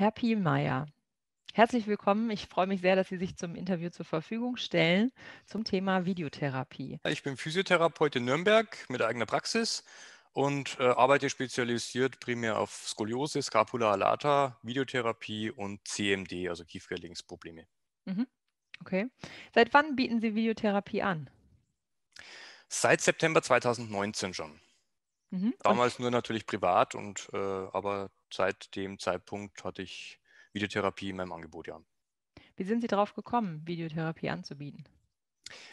Herr Pielmeier. Herzlich willkommen. Ich freue mich sehr, dass Sie sich zum Interview zur Verfügung stellen zum Thema Videotherapie. Ich bin Physiotherapeut in Nürnberg mit eigener Praxis und äh, arbeite spezialisiert primär auf Skoliose, Scapula alata, Videotherapie und CMD, also Kiefergelenksprobleme. Mhm. Okay. Seit wann bieten Sie Videotherapie an? Seit September 2019 schon. Mhm, Damals nur natürlich privat und äh, aber seit dem Zeitpunkt hatte ich Videotherapie in meinem Angebot, ja. Wie sind Sie darauf gekommen, Videotherapie anzubieten?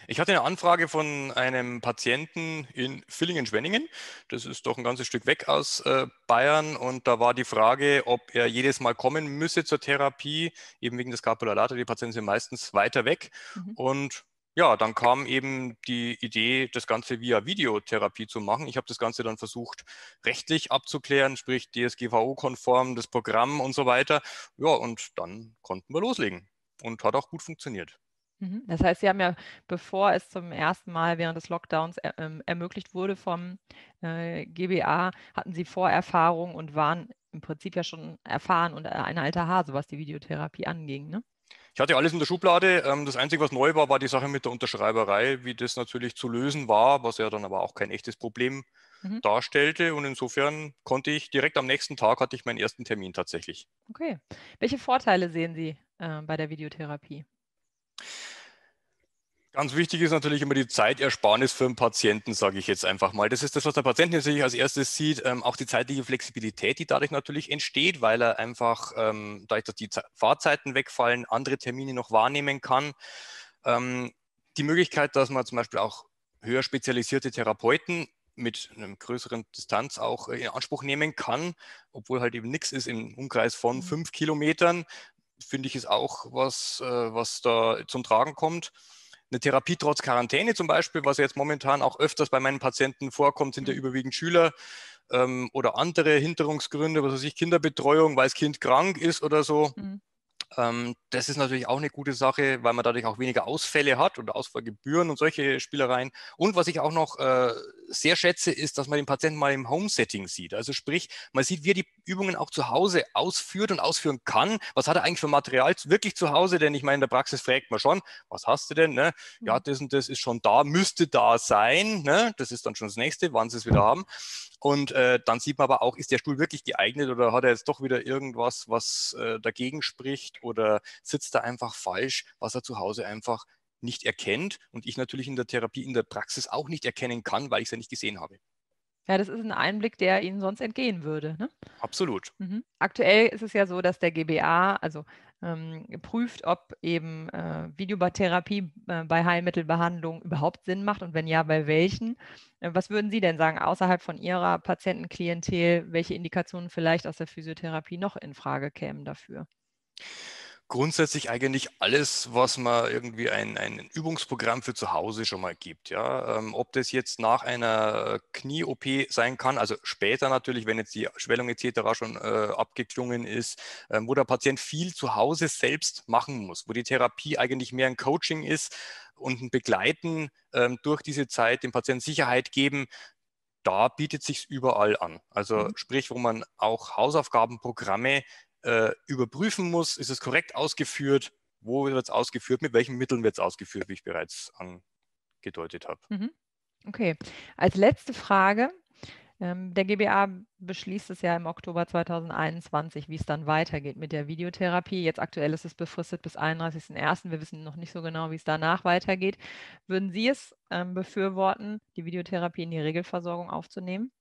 Ich hatte eine Anfrage von einem Patienten in Villingen-Schwenningen. Das ist doch ein ganzes Stück weg aus äh, Bayern. Und da war die Frage, ob er jedes Mal kommen müsse zur Therapie, eben wegen des Capula lata. Die Patienten sind meistens weiter weg. Mhm. Und ja, dann kam eben die Idee, das Ganze via Videotherapie zu machen. Ich habe das Ganze dann versucht, rechtlich abzuklären, sprich DSGVO-konform, das Programm und so weiter. Ja, und dann konnten wir loslegen und hat auch gut funktioniert. Mhm. Das heißt, Sie haben ja, bevor es zum ersten Mal während des Lockdowns er, äh, ähm, ermöglicht wurde vom äh, GBA, hatten Sie Vorerfahrung und waren im Prinzip ja schon erfahren und äh, ein alter Hase, was die Videotherapie anging. Ne? Ich hatte alles in der Schublade. Ähm, das Einzige, was neu war, war die Sache mit der Unterschreiberei, wie das natürlich zu lösen war, was ja dann aber auch kein echtes Problem mhm. darstellte. Und insofern konnte ich direkt am nächsten Tag hatte ich meinen ersten Termin tatsächlich. Okay. Welche Vorteile sehen Sie äh, bei der Videotherapie? Ganz wichtig ist natürlich immer die Zeitersparnis für den Patienten, sage ich jetzt einfach mal. Das ist das, was der Patient natürlich als erstes sieht. Ähm, auch die zeitliche Flexibilität, die dadurch natürlich entsteht, weil er einfach, ähm, dadurch, dass die Fahrzeiten wegfallen, andere Termine noch wahrnehmen kann. Ähm, die Möglichkeit, dass man zum Beispiel auch höher spezialisierte Therapeuten mit einem größeren Distanz auch äh, in Anspruch nehmen kann, obwohl halt eben nichts ist im Umkreis von mhm. fünf Kilometern, finde ich, ist auch was, äh, was da zum Tragen kommt eine Therapie trotz Quarantäne zum Beispiel, was jetzt momentan auch öfters bei meinen Patienten vorkommt, sind ja mhm. überwiegend Schüler ähm, oder andere Hinderungsgründe, was weiß ich, Kinderbetreuung, weil das Kind krank ist oder so. Mhm. Ähm, das ist natürlich auch eine gute Sache, weil man dadurch auch weniger Ausfälle hat und Ausfallgebühren und solche Spielereien. Und was ich auch noch äh, sehr schätze, ist, dass man den Patienten mal im Home-Setting sieht. Also sprich, man sieht, wie er die Übungen auch zu Hause ausführt und ausführen kann. Was hat er eigentlich für Material wirklich zu Hause? Denn ich meine, in der Praxis fragt man schon, was hast du denn? Ne? Ja, mhm. das und das ist schon da, müsste da sein. Ne? Das ist dann schon das nächste, wann sie es wieder haben. Und äh, dann sieht man aber auch, ist der Stuhl wirklich geeignet oder hat er jetzt doch wieder irgendwas, was äh, dagegen spricht oder sitzt er einfach falsch, was er zu Hause einfach nicht erkennt und ich natürlich in der Therapie, in der Praxis auch nicht erkennen kann, weil ich es ja nicht gesehen habe. Ja, das ist ein Einblick, der Ihnen sonst entgehen würde. Ne? Absolut. Mhm. Aktuell ist es ja so, dass der GBA also ähm, prüft, ob eben äh, Videotherapie äh, bei Heilmittelbehandlung überhaupt Sinn macht und wenn ja, bei welchen. Äh, was würden Sie denn sagen, außerhalb von Ihrer Patientenklientel, welche Indikationen vielleicht aus der Physiotherapie noch in Frage kämen dafür? grundsätzlich eigentlich alles, was man irgendwie ein, ein Übungsprogramm für zu Hause schon mal gibt. Ja? Ähm, ob das jetzt nach einer Knie-OP sein kann, also später natürlich, wenn jetzt die Schwellung etc. schon äh, abgeklungen ist, ähm, wo der Patient viel zu Hause selbst machen muss, wo die Therapie eigentlich mehr ein Coaching ist und ein Begleiten ähm, durch diese Zeit, dem Patienten Sicherheit geben, da bietet sich überall an. Also mhm. sprich, wo man auch Hausaufgabenprogramme äh, überprüfen muss, ist es korrekt ausgeführt, wo wird es ausgeführt, mit welchen Mitteln wird es ausgeführt, wie ich bereits angedeutet habe. Mhm. Okay, als letzte Frage. Ähm, der GBA beschließt es ja im Oktober 2021, wie es dann weitergeht mit der Videotherapie. Jetzt aktuell ist es befristet bis 31.01. Wir wissen noch nicht so genau, wie es danach weitergeht. Würden Sie es ähm, befürworten, die Videotherapie in die Regelversorgung aufzunehmen?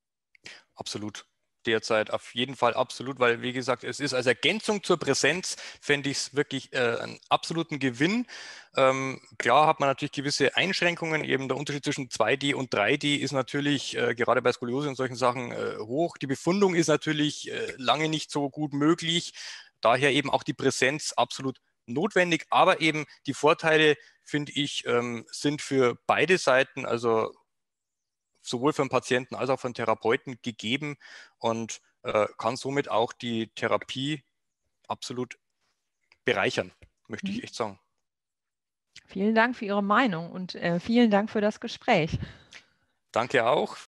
Absolut derzeit auf jeden Fall absolut, weil wie gesagt, es ist als Ergänzung zur Präsenz, fände ich es wirklich äh, einen absoluten Gewinn. Ähm, klar hat man natürlich gewisse Einschränkungen, eben der Unterschied zwischen 2D und 3D ist natürlich äh, gerade bei Skoliose und solchen Sachen äh, hoch. Die Befundung ist natürlich äh, lange nicht so gut möglich, daher eben auch die Präsenz absolut notwendig, aber eben die Vorteile, finde ich, ähm, sind für beide Seiten, also sowohl für den Patienten als auch für den Therapeuten gegeben und äh, kann somit auch die Therapie absolut bereichern, möchte ich mhm. echt sagen. Vielen Dank für Ihre Meinung und äh, vielen Dank für das Gespräch. Danke auch.